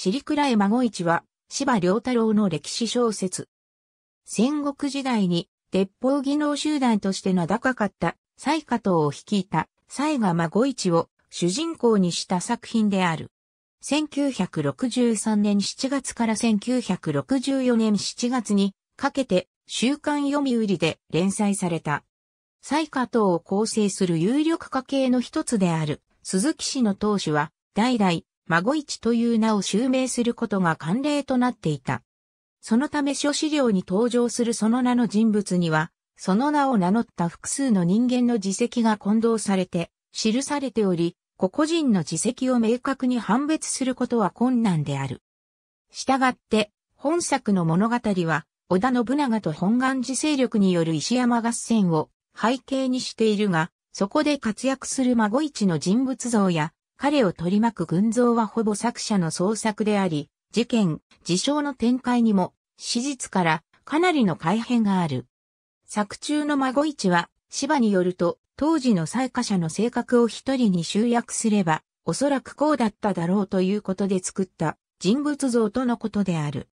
尻倉ゴ孫一は、芝良太郎の歴史小説。戦国時代に、鉄砲技能集団として名高かった、西加藤を率いた、西賀孫一を主人公にした作品である。1963年7月から1964年7月にかけて週刊読売で連載された。西加藤を構成する有力家系の一つである鈴木氏の当主は代々孫市という名を襲名することが慣例となっていた。そのため諸資料に登場するその名の人物には、その名を名乗った複数の人間の自責が混同されて、記されており、個々人の自責を明確に判別することは困難である。したがって、本作の物語は、織田信長と本願寺勢力による石山合戦を背景にしているが、そこで活躍する孫一の人物像や、彼を取り巻く群像はほぼ作者の創作であり、事件、事象の展開にも、史実からかなりの改変がある。作中の孫市は、芝によると、当時の採火者の性格を一人に集約すれば、おそらくこうだっただろうということで作った人物像とのことである。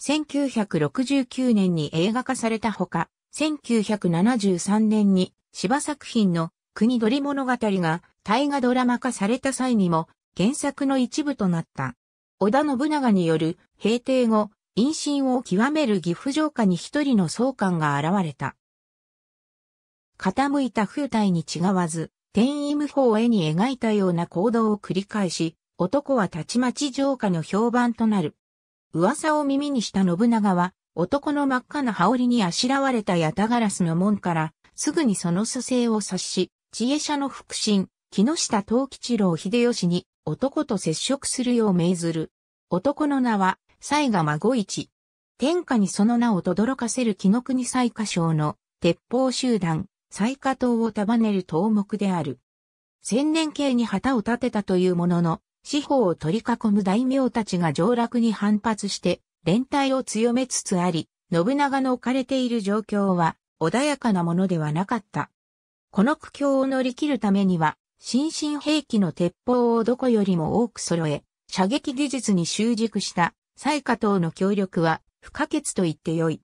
1969年に映画化されたほか、1973年に芝作品の国鳥物語が大河ドラマ化された際にも原作の一部となった。織田信長による平定後、陰心を極める岐阜城下に一人の総監が現れた。傾いた風体に違わず、天意無法を絵に描いたような行動を繰り返し、男はたちまち城下の評判となる。噂を耳にした信長は、男の真っ赤な羽織にあしらわれたヤタガラスの門から、すぐにその蘇生を察し、知恵者の腹心、木下藤吉郎秀吉に男と接触するよう命ずる。男の名は、西賀孫一。天下にその名を轟かせる木の国西賀省の鉄砲集団、西賀党を束ねる頭目である。千年計に旗を立てたというものの、四方を取り囲む大名たちが上落に反発して、連帯を強めつつあり、信長の置かれている状況は、穏やかなものではなかった。この苦境を乗り切るためには、新進兵器の鉄砲をどこよりも多く揃え、射撃技術に習熟した、蔡賀等の協力は不可欠と言ってよい。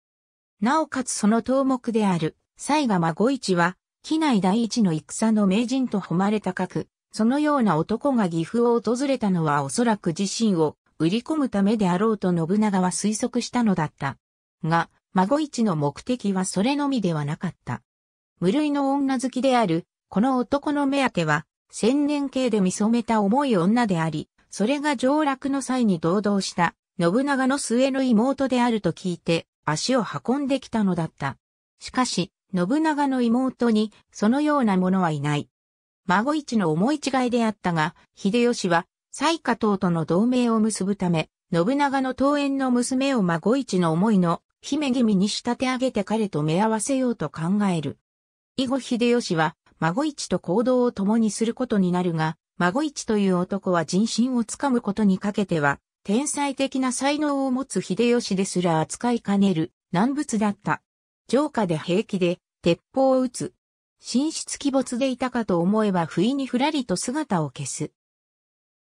なおかつその頭目である、蔡賀孫一は、機内第一の戦の名人と誉れ高く、そのような男が岐阜を訪れたのはおそらく自身を売り込むためであろうと信長は推測したのだった。が、孫一の目的はそれのみではなかった。無類の女好きであるこの男の目当ては、千年系で見染めた重い女であり、それが上洛の際に堂々した、信長の末の妹であると聞いて、足を運んできたのだった。しかし、信長の妹に、そのようなものはいない。孫一の思い違いであったが、秀吉は、西下党との同盟を結ぶため、信長の桃園の娘を孫一の思いの姫君に仕立て上げて彼と目合わせようと考える。以後秀吉は孫一と行動を共にすることになるが、孫一という男は人心をつかむことにかけては、天才的な才能を持つ秀吉ですら扱いかねる難物だった。城下で平気で鉄砲を撃つ。神出鬼没でいたかと思えば不意にふらりと姿を消す。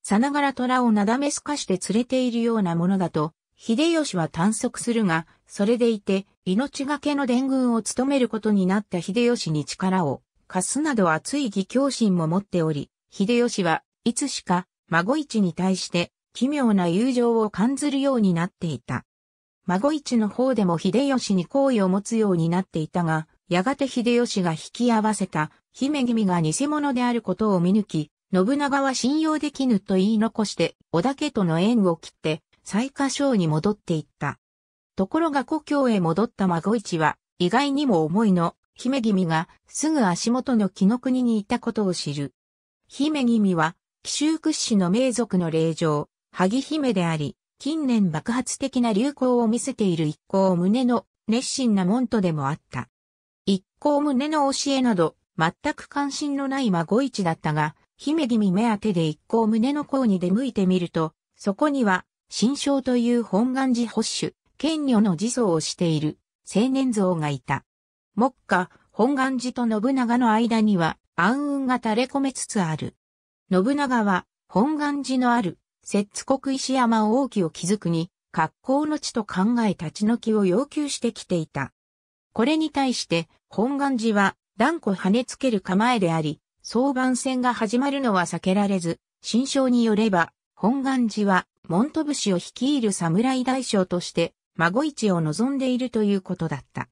さながら虎をなだめすかして連れているようなものだと、秀吉は探索するが、それでいて、命がけの伝軍を務めることになった秀吉に力を貸すなどつい義教心も持っており、秀吉はいつしか孫市に対して奇妙な友情を感ずるようになっていた。孫市の方でも秀吉に好意を持つようになっていたが、やがて秀吉が引き合わせた姫君が偽物であることを見抜き、信長は信用できぬと言い残して、織田家との縁を切って、最下省に戻っていった。ところが故郷へ戻った孫市は、意外にも思いの姫君がすぐ足元の木の国にいたことを知る。姫君は、奇襲屈指の名族の霊場、萩姫であり、近年爆発的な流行を見せている一行胸の熱心な門徒でもあった。一行胸の教えなど、全く関心のない孫一だったが、姫君目当てで一行胸の甲に出向いてみると、そこには、新章という本願寺保守、権女の自走をしている青年像がいた。目下、本願寺と信長の間には暗雲が垂れ込めつつある。信長は、本願寺のある、摂津国石山王旗を築くに、格好の地と考え立ち退きを要求してきていた。これに対して、本願寺は断固跳ねつける構えであり、相番戦が始まるのは避けられず、新章によれば、本願寺は、門戸節を率いる侍大将として、孫市を望んでいるということだった。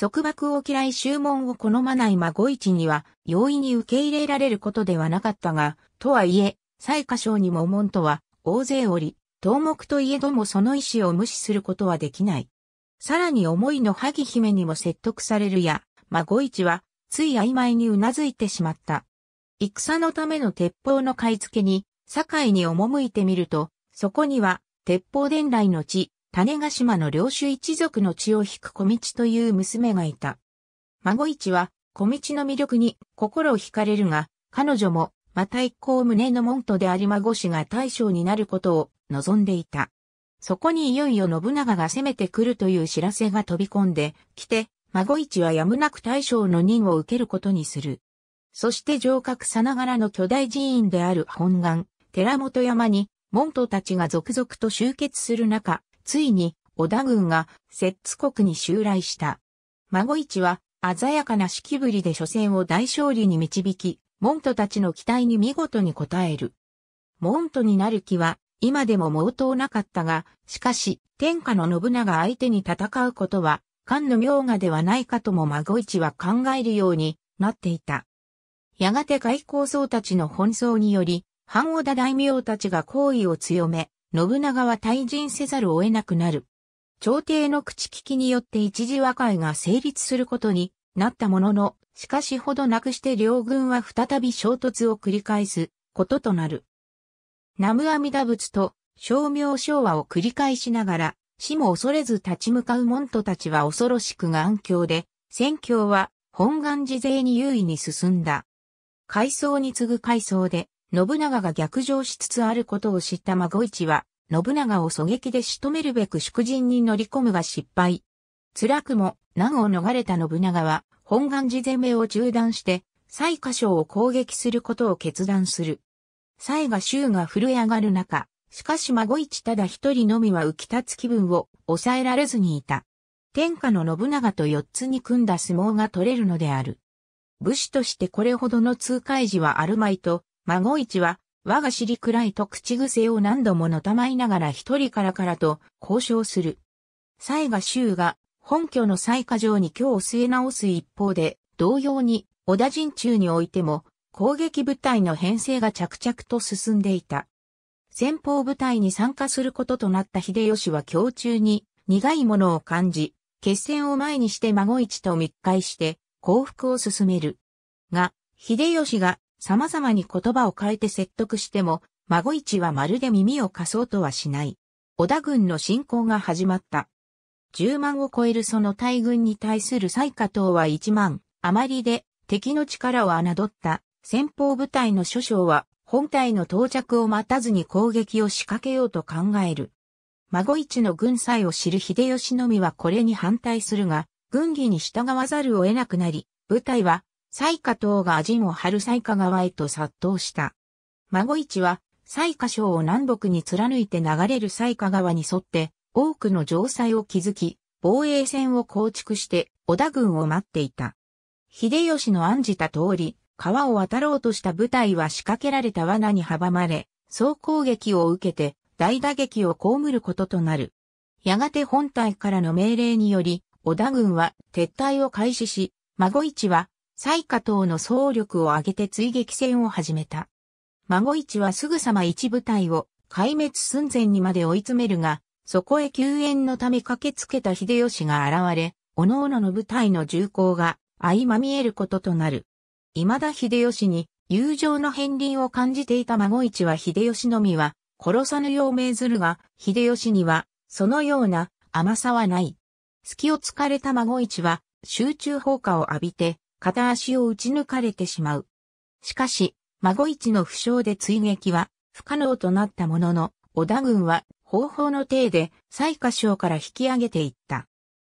束縛を嫌い注文を好まない孫一には容易に受け入れられることではなかったが、とはいえ、最下賞にも門とは大勢おり、東目といえどもその意思を無視することはできない。さらに思いの萩姫にも説得されるや、孫一はつい曖昧にうなずいてしまった。戦のための鉄砲の買い付けに、堺に赴いてみると、そこには、鉄砲伝来の地、種ヶ島の領主一族の血を引く小道という娘がいた。孫一は小道の魅力に心を惹かれるが、彼女もまた一向胸の門徒であり孫氏が大将になることを望んでいた。そこにいよいよ信長が攻めてくるという知らせが飛び込んできて、孫一はやむなく大将の任を受けることにする。そして城郭さながらの巨大寺院である本願、寺本山に、門徒たちが続々と集結する中、ついに織田軍が摂津国に襲来した。孫市は鮮やかな式ぶりで初戦を大勝利に導き、モントたちの期待に見事に応える。モントになる気は今でも毛頭なかったが、しかし天下の信長相手に戦うことは、漢の名画ではないかとも孫市は考えるようになっていた。やがて外交僧たちの奔走により、半織田大名たちが行為を強め、信長は退陣せざるを得なくなる。朝廷の口利きによって一時和解が成立することになったものの、しかしほどなくして両軍は再び衝突を繰り返すこととなる。南無阿弥陀仏と称名昭和を繰り返しながら、死も恐れず立ち向かう門徒たちは恐ろしく眼鏡で、戦況は本願寺勢に優位に進んだ。階層に次ぐ階層で、信長が逆上しつつあることを知った孫市は、信長を狙撃で仕留めるべく祝人に乗り込むが失敗。辛くも難を逃れた信長は、本願寺攻めを中断して、西下所を攻撃することを決断する。西が州が震え上がる中、しかし孫一ただ一人のみは浮き立つ気分を抑えられずにいた。天下の信長と四つに組んだ相撲が取れるのである。武士としてこれほどの痛快時はあるまいと、孫一は、我が知りくらいと口癖を何度ものたまいながら一人からからと交渉する。西賀州が、本拠の西賀城に今日据え直す一方で、同様に、織田陣中においても、攻撃部隊の編成が着々と進んでいた。先方部隊に参加することとなった秀吉は今日中に、苦いものを感じ、決戦を前にして孫一と密会して、降伏を進める。が、秀吉が様々に言葉を変えて説得しても、孫一はまるで耳を貸そうとはしない。織田軍の侵攻が始まった。十万を超えるその大軍に対する最下等は一万、余りで敵の力を侮った先方部隊の諸将は本隊の到着を待たずに攻撃を仕掛けようと考える。孫一の軍祭を知る秀吉のみはこれに反対するが、軍議に従わざるを得なくなり、部隊は西下島が陣を張る西下側へと殺到した。孫市は、西下省を南北に貫いて流れる西下川に沿って、多くの城塞を築き、防衛線を構築して織田軍を待っていた。秀吉の案じた通り、川を渡ろうとした部隊は仕掛けられた罠に阻まれ、総攻撃を受けて大打撃を被ることとなる。やがて本隊からの命令により、織田軍は撤退を開始し、孫市は最下等の総力を挙げて追撃戦を始めた。孫一はすぐさま一部隊を壊滅寸前にまで追い詰めるが、そこへ救援のため駆けつけた秀吉が現れ、各々の部隊の重厚が相まみえることとなる。未だ秀吉に友情の片鱗を感じていた孫一は秀吉のみは殺さぬよう命ずるが、秀吉にはそのような甘さはない。隙を突かれた孫一は集中砲火を浴びて片足を打ち抜かれてしまう。しかし、孫一の負傷で追撃は不可能となったものの、織田軍は方法の体で最下将から引き上げていった。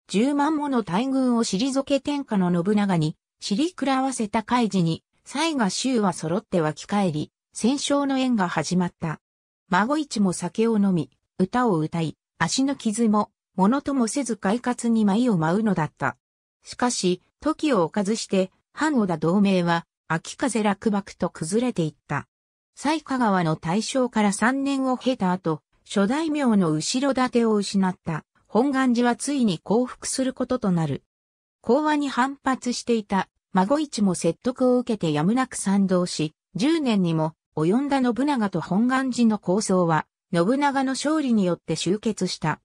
十万もの大軍を退け天下の信長に、尻喰くらわせた海事に、西賀州は揃って湧き返り、戦勝の縁が始まった。孫一も酒を飲み、歌を歌い、足の傷も、ものともせず快活に舞を舞うのだった。しかし、時を置かずして、藩小田同盟は、秋風落幕と崩れていった。西香川の大正から3年を経た後、諸大名の後ろ盾を失った本願寺はついに降伏することとなる。講和に反発していた孫一も説得を受けてやむなく賛同し、10年にも及んだ信長と本願寺の構想は、信長の勝利によって終結した。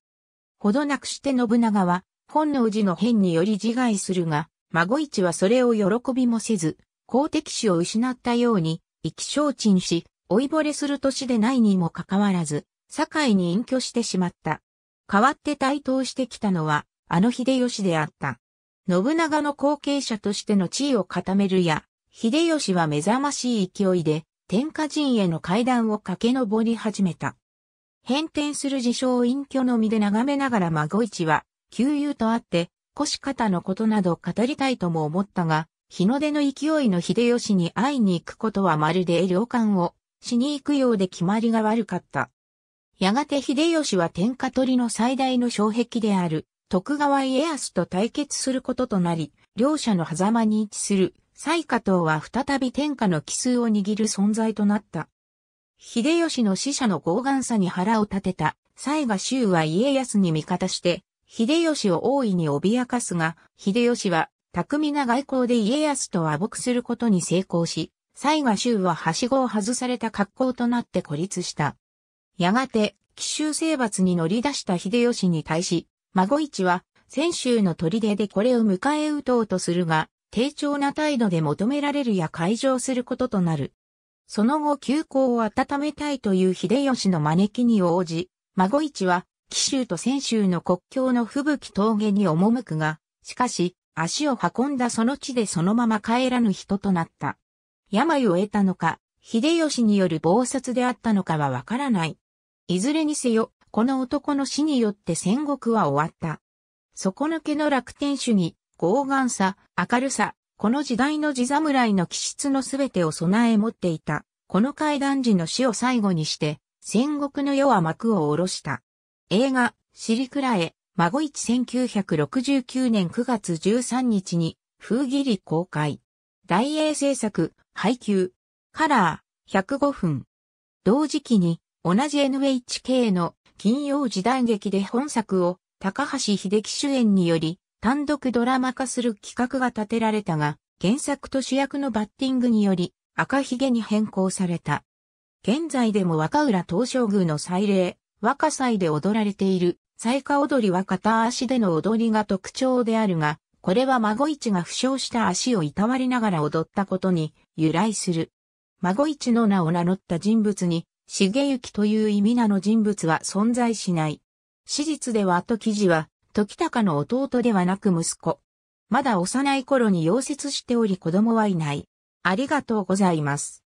ほどなくして信長は、本能寺の変により自害するが、孫市はそれを喜びもせず、公的死を失ったように、意気消沈し、老いぼれする年でないにもかかわらず、堺に隠居してしまった。代わって台頭してきたのは、あの秀吉であった。信長の後継者としての地位を固めるや、秀吉は目覚ましい勢いで、天下陣への階段を駆け上り始めた。変転する事象を隠居の身で眺めながら孫市は、旧友とあって、腰方のことなど語りたいとも思ったが、日の出の勢いの秀吉に会いに行くことはまるで良感をしに行くようで決まりが悪かった。やがて秀吉は天下取りの最大の障壁である徳川家康と対決することとなり、両者の狭間に位置する西下党は再び天下の奇数を握る存在となった。秀吉の死者の傲岸さに腹を立てた西賀州は家康に味方して秀吉を大いに脅かすが、秀吉は巧みな外交で家康と和睦することに成功し、西賀州ははしごを外された格好となって孤立した。やがて、奇襲征伐に乗り出した秀吉に対し、孫市は、泉州の砦でこれを迎え撃とうとするが、低調な態度で求められるや解錠することとなる。その後、休校を温めたいという秀吉の招きに応じ、孫市は、紀州と泉州の国境の吹雪峠に赴くが、しかし、足を運んだその地でそのまま帰らぬ人となった。病を得たのか、秀吉による暴殺であったのかはわからない。いずれにせよ、この男の死によって戦国は終わった。底抜けの楽天主義、傲岸さ、明るさ、この時代の地侍の気質のすべてを備え持っていた。この階段時の死を最後にして、戦国の世は幕を下ろした。映画、シリクラエ、孫一1969年9月13日に、風切り公開。大英制作、配給。カラー、105分。同時期に、同じ NHK の金曜時代劇で本作を、高橋秀樹主演により、単独ドラマ化する企画が立てられたが、原作と主役のバッティングにより、赤ひげに変更された。現在でも若浦東照宮の祭礼、若祭で踊られている、祭歌踊りは片足での踊りが特徴であるが、これは孫市が負傷した足をいたわりながら踊ったことに由来する。孫市の名を名乗った人物に、重幸という意味名の人物は存在しない。史実では記事は、時高の弟ではなく息子。まだ幼い頃に溶接しており子供はいない。ありがとうございます。